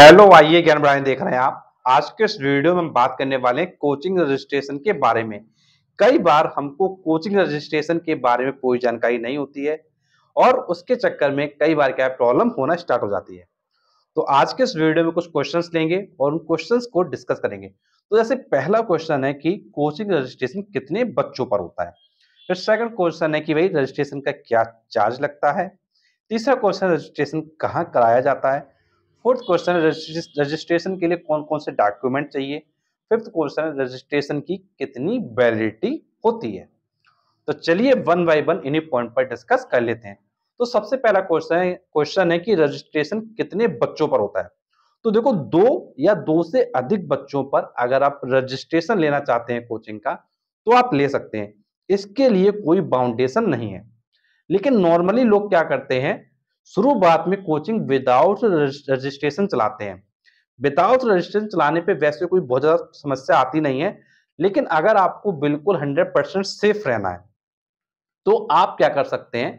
hello आइए ज्ञान Bryan देख रहे हैं आप आज के इस वीडियो में हम बात करने वाले हैं कोचिंग रजिस्ट्रेशन के बारे में कई बार हमको कोचिंग रजिस्ट्रेशन के बारे में कोई जानकारी नहीं होती है और उसके चक्कर में कई बार क्या प्रॉब्लम होना स्टार्ट हो जाती है तो आज के इस वीडियो में कुछ क्वेश्चंस लेंगे और उन क्वेश्चंस को डिस्कस करेंगे तो जैसे पहला क्वेश्चन है कि कोचिंग रजिस्ट्रेशन कितने बच्चों पर होता है फिर सेकंड क्वेश्चन है कि भाई रजिस्ट्रेशन का क्या चार्ज लगता है तीसरा क्वेश्चन रजिस्ट्रेशन कहाँ कराया जाता है फोर्थ क्वेश्चन है रजिस्ट्रेशन के लिए कौन कौन से डॉक्यूमेंट चाहिए फिफ्थ क्वेश्चन है रजिस्ट्रेशन की कितनी वैलिडिटी होती है तो चलिए वन बाई वन इन्हीं पॉइंट पर डिस्कस कर लेते हैं तो सबसे पहला क्वेश्चन है क्वेश्चन है कि रजिस्ट्रेशन कितने बच्चों पर होता है तो देखो दो या दो से अधिक बच्चों पर अगर आप रजिस्ट्रेशन लेना चाहते हैं कोचिंग का तो आप ले सकते हैं इसके लिए कोई बाउंडेशन नहीं है लेकिन नॉर्मली लोग क्या करते हैं शुरुआत में कोचिंग विदाउट रजिस्ट्रेशन चलाते हैं विदाउट रजिस्ट्रेशन चलाने पे वैसे कोई बहुत ज़्यादा समस्या आती नहीं है लेकिन अगर आपको बिल्कुल हंड्रेड परसेंट सेफ रहना है तो आप क्या कर सकते हैं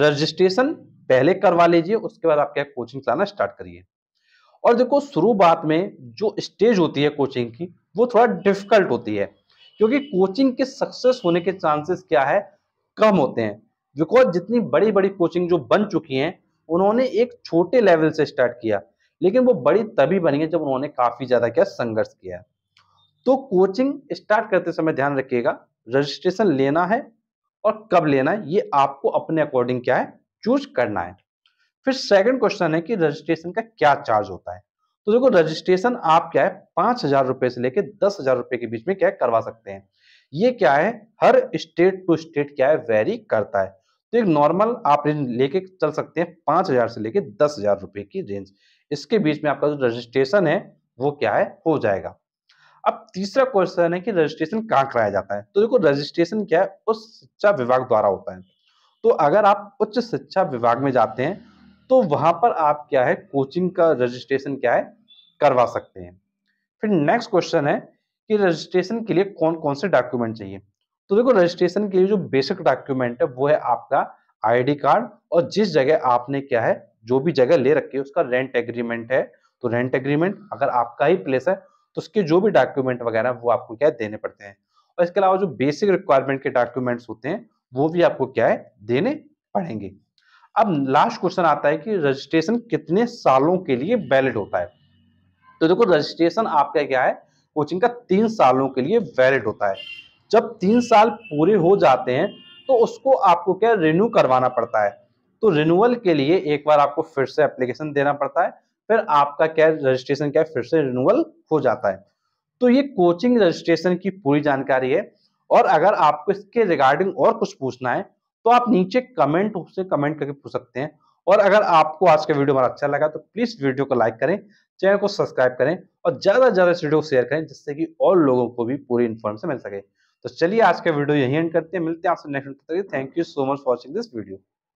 रजिस्ट्रेशन पहले करवा लीजिए उसके बाद आप क्या कोचिंग चलाना स्टार्ट करिए और देखो शुरुआत में जो स्टेज होती है कोचिंग की वो थोड़ा डिफिकल्ट होती है क्योंकि कोचिंग के सक्सेस होने के चांसेस क्या है कम होते हैं बिकॉज जितनी बड़ी बड़ी कोचिंग जो बन चुकी हैं उन्होंने एक छोटे लेवल से स्टार्ट किया लेकिन वो बड़ी तभी बनी है जब उन्होंने काफी ज्यादा क्या संघर्ष किया तो कोचिंग स्टार्ट करते समय ध्यान रखिएगा रजिस्ट्रेशन लेना है और कब लेना है ये आपको अपने अकॉर्डिंग क्या है चूज करना है फिर सेकंड क्वेश्चन है कि रजिस्ट्रेशन का क्या चार्ज होता है तो देखो रजिस्ट्रेशन आप क्या है पांच हजार रुपए से लेकर दस हजार रुपए के बीच में क्या करवा सकते हैं ये क्या है हर स्टेट टू स्टेट क्या है वेरी करता है तो एक नॉर्मल आप रेंज लेके चल सकते हैं पांच हज़ार से लेके दस हज़ार रुपए की रेंज इसके बीच में आपका जो रजिस्ट्रेशन है वो क्या है हो जाएगा अब तीसरा क्वेश्चन है कि रजिस्ट्रेशन कहाँ कराया जाता है तो देखो रजिस्ट्रेशन क्या है उस शिक्षा विभाग द्वारा होता है तो अगर आप उच्च शिक्षा विभाग में जाते हैं तो वहां पर आप क्या है कोचिंग का रजिस्ट्रेशन क्या है करवा सकते हैं फिर नेक्स्ट क्वेश्चन है कि रजिस्ट्रेशन के लिए कौन कौन से डॉक्यूमेंट चाहिए तो देखो रजिस्ट्रेशन के लिए जो बेसिक डॉक्यूमेंट है वो है आपका आईडी कार्ड और जिस जगह आपने क्या है जो भी जगह ले रखी है उसका रेंट एग्रीमेंट है तो रेंट एग्रीमेंट अगर आपका ही प्लेस है तो उसके जो भी डॉक्यूमेंट वगैरह वो आपको क्या है देने पड़ते हैं और इसके अलावा जो बेसिक रिक्वायरमेंट के डॉक्यूमेंट्स होते हैं वो भी आपको क्या है देने पड़ेंगे अब लास्ट क्वेश्चन आता है कि रजिस्ट्रेशन कितने सालों के लिए वैलिड होता है तो देखो रजिस्ट्रेशन आपका क्या है कोचिंग का तीन सालों के लिए वैलिड होता है जब तीन साल पूरे हो जाते हैं तो उसको आपको क्या रिन्यू करवाना पड़ता है तो रिन्यूअल के लिए एक बार आपको फिर से एप्लीकेशन देना पड़ता है फिर आपका क्या रजिस्ट्रेशन क्या फिर से रिन्यूअल हो जाता है तो ये कोचिंग रजिस्ट्रेशन की पूरी जानकारी है और अगर आपको इसके रिगार्डिंग और कुछ पूछना है तो आप नीचे कमेंट से कमेंट करके पूछ सकते हैं और अगर आपको आज का वीडियो हमारा अच्छा लगा तो प्लीज वीडियो को लाइक करें चैनल को सब्सक्राइब करें और ज्यादा से ज्यादा इस वीडियो को शेयर करें जिससे कि और लोगों को भी पूरी इन्फॉर्मेशन मिल सके तो चलिए आज का वीडियो यही एंड करते हैं मिलते हैं आपसे next thank you so much for watching this video